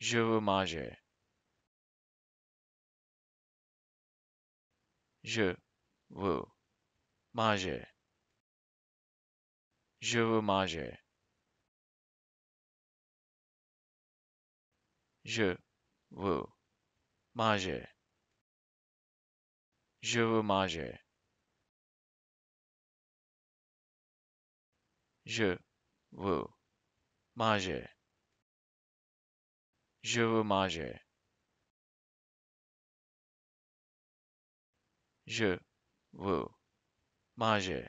Je veux manger. Je vous manger. Je veux manger. Je vous manger. Je veux manger. Je vous manger. Je veux manger. Je veux manger.